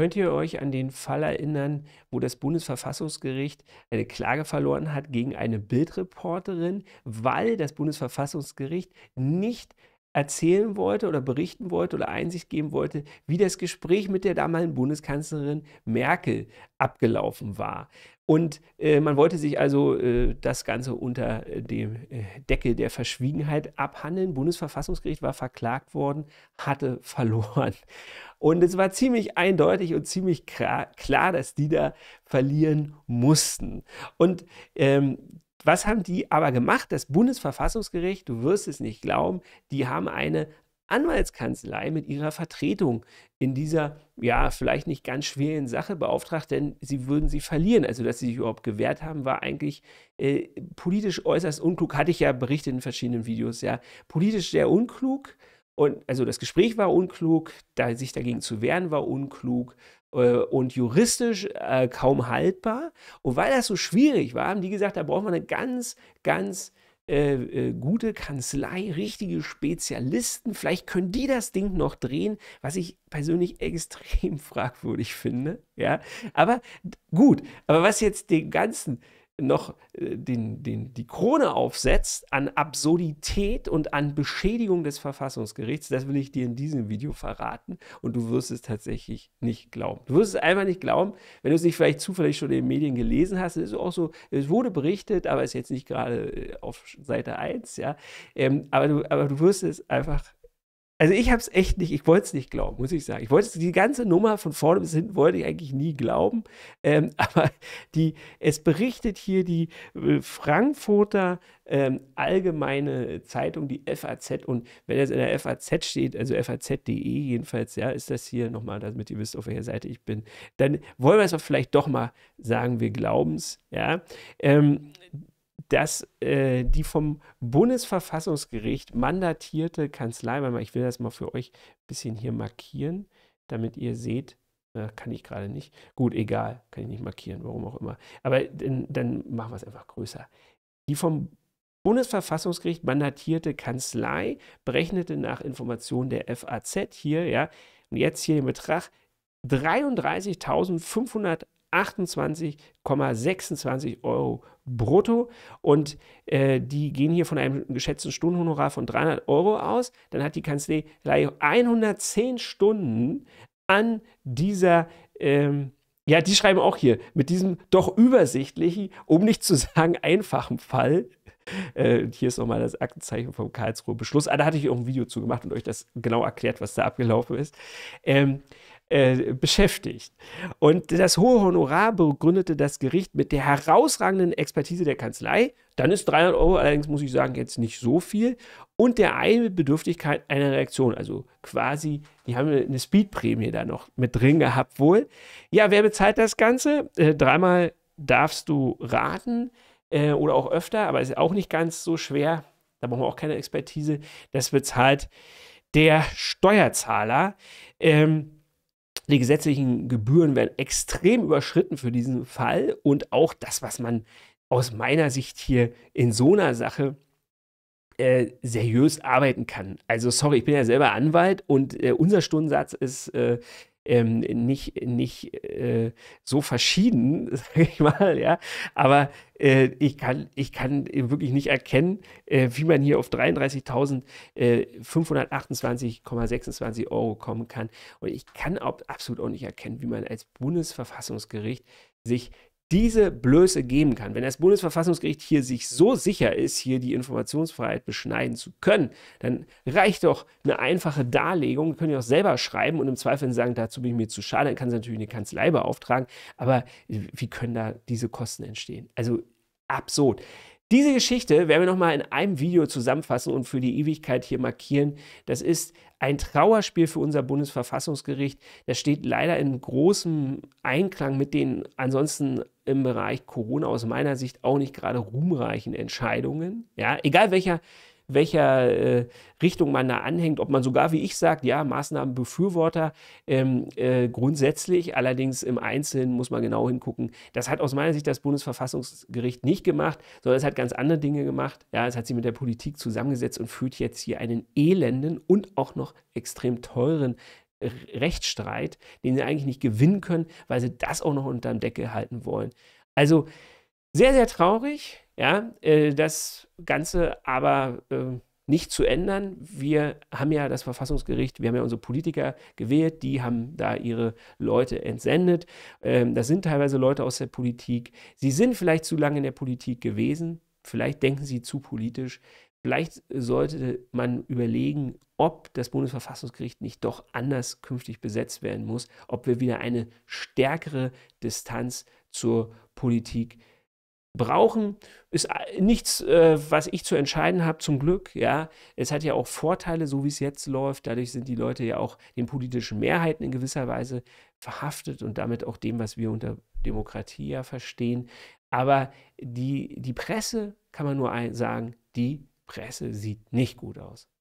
Könnt ihr euch an den Fall erinnern, wo das Bundesverfassungsgericht eine Klage verloren hat gegen eine Bildreporterin, weil das Bundesverfassungsgericht nicht erzählen wollte oder berichten wollte oder Einsicht geben wollte, wie das Gespräch mit der damaligen Bundeskanzlerin Merkel abgelaufen war. Und äh, man wollte sich also äh, das Ganze unter äh, dem äh, Deckel der Verschwiegenheit abhandeln. Bundesverfassungsgericht war verklagt worden, hatte verloren. Und es war ziemlich eindeutig und ziemlich klar, klar dass die da verlieren mussten. Und ähm, was haben die aber gemacht? Das Bundesverfassungsgericht, du wirst es nicht glauben, die haben eine Anwaltskanzlei mit ihrer Vertretung in dieser, ja, vielleicht nicht ganz schweren Sache beauftragt, denn sie würden sie verlieren. Also, dass sie sich überhaupt gewehrt haben, war eigentlich äh, politisch äußerst unklug. Hatte ich ja berichtet in verschiedenen Videos, ja. Politisch sehr unklug. Und also das Gespräch war unklug, da, sich dagegen zu wehren war unklug. Äh, und juristisch äh, kaum haltbar. Und weil das so schwierig war, haben die gesagt, da braucht man eine ganz, ganz äh, äh, gute Kanzlei, richtige Spezialisten. Vielleicht können die das Ding noch drehen, was ich persönlich extrem fragwürdig finde. Ja, aber gut. Aber was jetzt den ganzen noch äh, den, den, die Krone aufsetzt an Absurdität und an Beschädigung des Verfassungsgerichts, das will ich dir in diesem Video verraten und du wirst es tatsächlich nicht glauben. Du wirst es einfach nicht glauben, wenn du es nicht vielleicht zufällig schon in den Medien gelesen hast. Es ist auch so, es wurde berichtet, aber es ist jetzt nicht gerade äh, auf Seite 1, ja. Ähm, aber, du, aber du wirst es einfach also ich habe es echt nicht, ich wollte es nicht glauben, muss ich sagen. Ich wollte die ganze Nummer von vorne bis hinten wollte ich eigentlich nie glauben. Ähm, aber die, es berichtet hier die äh, Frankfurter ähm, allgemeine Zeitung, die FAZ. Und wenn es in der FAZ steht, also FAZ.de jedenfalls, ja, ist das hier nochmal, damit ihr wisst, auf welcher Seite ich bin, dann wollen wir es vielleicht doch mal sagen, wir glauben es, ja. Ähm, dass äh, die vom Bundesverfassungsgericht mandatierte Kanzlei, weil ich will das mal für euch ein bisschen hier markieren, damit ihr seht, äh, kann ich gerade nicht. Gut, egal, kann ich nicht markieren, warum auch immer. Aber dann, dann machen wir es einfach größer. Die vom Bundesverfassungsgericht mandatierte Kanzlei berechnete nach Informationen der FAZ hier, ja, und jetzt hier den Betrag 33.500 28,26 Euro brutto. Und äh, die gehen hier von einem geschätzten Stundenhonorar von 300 Euro aus. Dann hat die Kanzlei 110 Stunden an dieser ähm, ja, die schreiben auch hier mit diesem doch übersichtlichen, um nicht zu sagen einfachen Fall. Äh, hier ist nochmal das Aktenzeichen vom Karlsruher Beschluss. Ah, da hatte ich auch ein Video zu gemacht und euch das genau erklärt, was da abgelaufen ist. Ähm, äh, beschäftigt. Und das hohe Honorar begründete das Gericht mit der herausragenden Expertise der Kanzlei. Dann ist 300 Euro allerdings, muss ich sagen, jetzt nicht so viel. Und der eine Bedürftigkeit einer Reaktion. Also quasi, die haben eine Speedprämie da noch mit drin gehabt wohl. Ja, wer bezahlt das Ganze? Äh, dreimal darfst du raten äh, oder auch öfter, aber ist auch nicht ganz so schwer. Da brauchen wir auch keine Expertise. Das bezahlt der Steuerzahler. Ähm, die gesetzlichen Gebühren werden extrem überschritten für diesen Fall und auch das, was man aus meiner Sicht hier in so einer Sache äh, seriös arbeiten kann. Also sorry, ich bin ja selber Anwalt und äh, unser Stundensatz ist äh, ähm, nicht, nicht äh, so verschieden, sage ich mal, ja. Aber äh, ich, kann, ich kann wirklich nicht erkennen, äh, wie man hier auf 33.528,26 äh, Euro kommen kann. Und ich kann auch absolut auch nicht erkennen, wie man als Bundesverfassungsgericht sich diese Blöße geben kann, wenn das Bundesverfassungsgericht hier sich so sicher ist, hier die Informationsfreiheit beschneiden zu können, dann reicht doch eine einfache Darlegung, können ja auch selber schreiben und im Zweifel sagen, dazu bin ich mir zu schade, dann kann sie natürlich eine Kanzlei beauftragen, aber äh, wie können da diese Kosten entstehen? Also absurd. Diese Geschichte werden wir nochmal in einem Video zusammenfassen und für die Ewigkeit hier markieren. Das ist ein Trauerspiel für unser Bundesverfassungsgericht. Das steht leider in großem Einklang mit den ansonsten im Bereich Corona aus meiner Sicht auch nicht gerade ruhmreichen Entscheidungen. Ja, egal welcher welcher äh, Richtung man da anhängt, ob man sogar, wie ich sagt, ja, Maßnahmenbefürworter ähm, äh, grundsätzlich, allerdings im Einzelnen muss man genau hingucken. Das hat aus meiner Sicht das Bundesverfassungsgericht nicht gemacht, sondern es hat ganz andere Dinge gemacht. Ja, es hat sie mit der Politik zusammengesetzt und führt jetzt hier einen elenden und auch noch extrem teuren äh, Rechtsstreit, den sie eigentlich nicht gewinnen können, weil sie das auch noch unter dem Deckel halten wollen. Also sehr, sehr traurig. Ja, äh, das Ganze aber äh, nicht zu ändern. Wir haben ja das Verfassungsgericht, wir haben ja unsere Politiker gewählt, die haben da ihre Leute entsendet. Ähm, das sind teilweise Leute aus der Politik. Sie sind vielleicht zu lange in der Politik gewesen, vielleicht denken sie zu politisch. Vielleicht sollte man überlegen, ob das Bundesverfassungsgericht nicht doch anders künftig besetzt werden muss, ob wir wieder eine stärkere Distanz zur Politik haben brauchen, ist äh, nichts, äh, was ich zu entscheiden habe, zum Glück. Ja, es hat ja auch Vorteile, so wie es jetzt läuft. Dadurch sind die Leute ja auch den politischen Mehrheiten in gewisser Weise verhaftet und damit auch dem, was wir unter Demokratie ja verstehen. Aber die, die Presse, kann man nur sagen, die Presse sieht nicht gut aus.